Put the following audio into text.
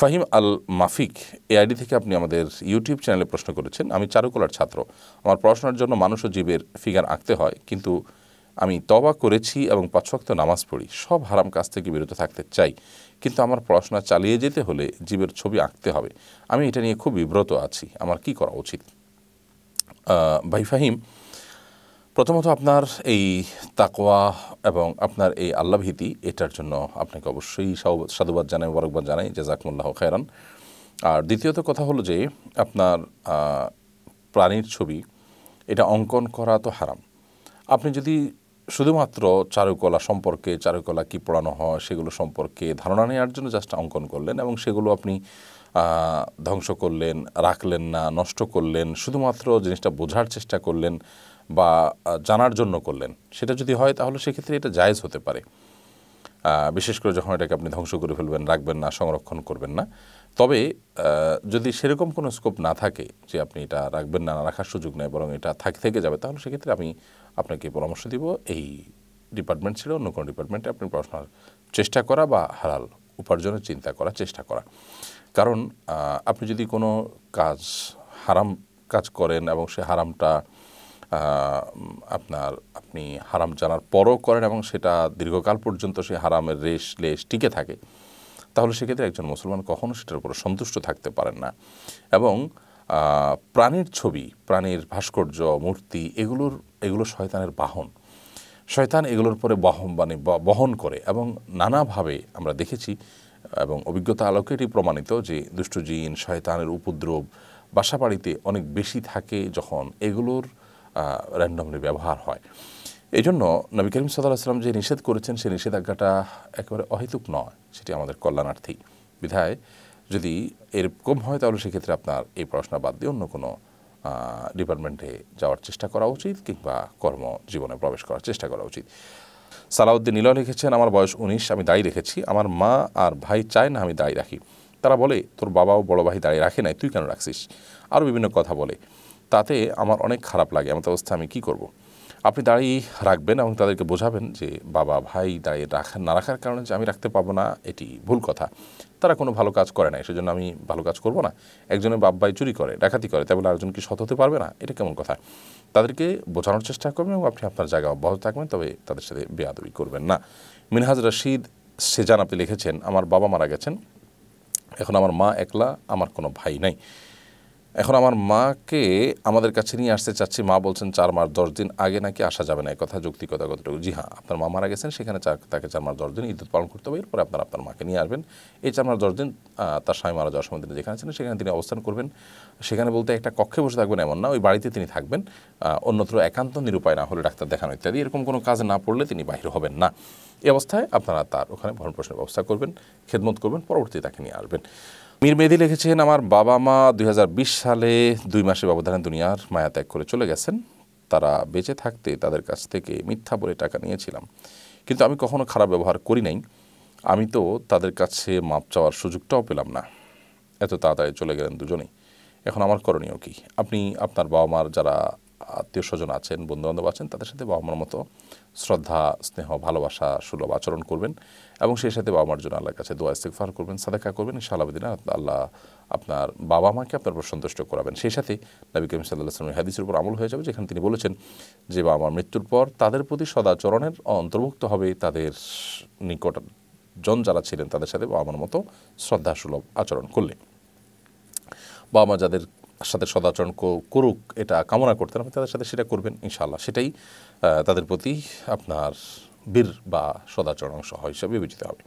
ফাহিম আল মাফিক এ আইডি থেকে আপনি আমাদের ইউটিউব চ্যানেলে প্রশ্ন করেছেন আমি চারুকলার ছাত্র আমার পড়াশোনার জন্য মানুষ ও জীবের ফিগার আঁকতে হয় কিন্তু আমি তবা করেছি এবং পাঁচক্ত নামাজ পড়ি সব হারাম কাজ থেকে বিরত থাকতে চাই কিন্তু আমার পড়াশোনা চালিয়ে যেতে হলে জীবের ছবি আঁকতে হবে আমি এটা নিয়ে খুব বিব্রত আছি আমার কি করা উচিত ভাই ফাহিম প্রথমত আপনার এই তাকোয়া এবং আপনার এই আল্লাভীতি এটার জন্য আপনাকে অবশ্যই সাধুবাদ জানাই বরকবাদ জানাই জাজাকমুল্লাহ খায়রান আর দ্বিতীয়ত কথা হলো যে আপনার প্রাণীর ছবি এটা অঙ্কন করা তো হারাম আপনি যদি শুধুমাত্র চারুকলা সম্পর্কে চারুকলা কি পড়ানো হয় সেগুলো সম্পর্কে ধারণা নেওয়ার জন্য জাস্ট অঙ্কন করলেন এবং সেগুলো আপনি ধ্বংস করলেন রাখলেন না নষ্ট করলেন শুধুমাত্র জিনিসটা বোঝার চেষ্টা করলেন বা জানার জন্য করলেন সেটা যদি হয় তাহলে সেক্ষেত্রে এটা জায়জ হতে পারে বিশেষ করে যখন এটাকে আপনি ধ্বংস করে ফেলবেন রাখবেন না সংরক্ষণ করবেন না তবে যদি সেরকম কোনো স্কোপ না থাকে যে আপনি এটা রাখবেন না রাখার সুযোগ নেই বরং এটা থাক থেকে যাবে তাহলে সেক্ষেত্রে আমি আপনাকে পরামর্শ দিব এই ডিপার্টমেন্ট ছিল অন্য কোনো ডিপার্টমেন্টে আপনি পড়াশোনার চেষ্টা করা বা হারাল উপার্জনের চিন্তা করার চেষ্টা করা কারণ আপনি যদি কোনো কাজ হারাম কাজ করেন এবং সে হারামটা আপনার আপনি হারাম জানার পরও করেন এবং সেটা দীর্ঘকাল পর্যন্ত সেই হারামের রেশ লেশ টিকে থাকে তাহলে সেক্ষেত্রে একজন মুসলমান কখনও সেটার উপর সন্তুষ্ট থাকতে পারেন না এবং প্রাণীর ছবি প্রাণীর ভাস্কর্য মূর্তি এগুলোর এগুলো শয়তানের বাহন শয়তান এগুলোর পরে বহন মানে বহন করে এবং নানাভাবে আমরা দেখেছি এবং অভিজ্ঞতা আলোকে এটি প্রমাণিত যে দুষ্টজিন শয়তানের উপদ্রব বাসাবাড়িতে অনেক বেশি থাকে যখন এগুলোর র্যান্ডমলি ব্যবহার হয় এই জন্য নবী করিম সাল্লাহ সাল্লাম যে নিষেধ করেছেন সেই নিষেধাজ্ঞাটা একেবারে অহেতুক নয় সেটি আমাদের কল্যাণার্থী বিধায় যদি এরকম হয় তাহলে সেক্ষেত্রে আপনার এই পড়াশোনা বাদ দিয়ে অন্য কোনো ডিপার্টমেন্টে যাওয়ার চেষ্টা করা উচিত কিংবা কর্ম জীবনে প্রবেশ করার চেষ্টা করা উচিত সালাউদ্দিন নীল লিখেছেন আমার বয়স উনিশ আমি দায়ী রেখেছি আমার মা আর ভাই চায় না আমি দায়ী রাখি তারা বলে তোর বাবাও বড় ভাই দাঁড়িয়ে রাখে নাই তুই কেন রাখছিস আরও বিভিন্ন কথা বলে তাতে আমার অনেক খারাপ লাগে এমন অবস্থা আমি কি করব। আপনি দাঁড়িয়ে রাখবেন এবং তাদেরকে বোঝাবেন যে বাবা ভাই দাঁড়িয়ে রাখা না রাখার কারণে যে আমি রাখতে পারবো না এটি ভুল কথা তারা কোনো ভালো কাজ করে না সেজন্য আমি ভালো কাজ করব না একজনের ভাই চুরি করে ডাকাতি করে তাই বলে আরেকজন কি সৎ হতে পারবে না এটা কেমন কথা তাদেরকে বোঝানোর চেষ্টা করবেন এবং আপনি আপনার জায়গা অব্যাহত থাকবেন তবে তাদের সাথে বেয়াদবি করবেন না মিনহাজ রশিদ সেজান আপনি লিখেছেন আমার বাবা মারা গেছেন এখন আমার মা একলা আমার কোনো ভাই নাই এখন আমার মাকে আমাদের কাছে নিয়ে আসতে চাচ্ছি মা বলছেন চার মাস দশ দিন আগে নাকি আসা যাবে না কথা যৌক্তিকতা কতটুকু জি হ্যাঁ আপনার মা মারা গেছেন সেখানে তাকে চার মাস দশ দিন ঈদ পালন করতে হবে এরপরে আপনার আপনার মাকে নিয়ে আসবেন এই চার মাস দশ দিন তার স্বামী মারা যাওয়ার সময় তিনি যেখানে ছিলেন সেখানে তিনি অবস্থান করবেন সেখানে বলতে একটা কক্ষে বসে থাকবেন এমন না ওই বাড়িতে তিনি থাকবেন অন্যত্র একান্ত নিরুপায় না হলে ডাক্তার দেখানো ইত্যাদি এরকম কোনো কাজ না পড়লে তিনি বাহির হবেন না এই অবস্থায় আপনারা তার ওখানে ভরণ পোষণের ব্যবস্থা করবেন খেদমত করবেন পরবর্তী তাকে নিয়ে আসবেন মীর মেহেদি লিখেছেন আমার বাবা মা দুই সালে দুই মাসে ব্যবধানে দুনিয়ার মায়া ত্যাগ করে চলে গেছেন তারা বেঁচে থাকতে তাদের কাছ থেকে মিথ্যা বলে টাকা নিয়েছিলাম কিন্তু আমি কখনো খারাপ ব্যবহার করি নাই আমি তো তাদের কাছে মাপ চাওয়ার সুযোগটাও পেলাম না এত তাড়াতাড়ি চলে গেলেন দুজনেই এখন আমার করণীয় কি আপনি আপনার বাবা মার যারা আত্মীয় স্বজন আছেন বন্ধুবান্ধব আছেন তাদের সাথে বাবা মার মতো শ্রদ্ধা স্নেহ ভালোবাসা সুলভ আচরণ করবেন এবং সেই সাথে বাবা মার জন্য আল্লাহর কাছে দোয়া ইস্তেকফার করবেন সাদাকা করবেন ইনশাআল্লাহ আল্লাহ আপনার বাবা মাকে আপনার উপর সন্তুষ্ট করাবেন সেই সাথে নবী করিম সাল্লাহ আসলামের হাদিসের উপর আমল হয়ে যাবে যেখানে তিনি বলেছেন যে বাবা মার মৃত্যুর পর তাদের প্রতি সদাচরণের অন্তর্ভুক্ত হবে তাদের নিকট জন যারা ছিলেন তাদের সাথে বাবা মার মতো শ্রদ্ধা সুলভ আচরণ করলে বাবা মা যাদের সাথে সদাচরণ করুক এটা কামনা করতেন আপনি তাদের সাথে সেটা করবেন ইনশাআল্লাহ সেটাই তাদের প্রতি আপনার বীর বা সদাচরণ অংশ হিসাবে বিবেচিত হবে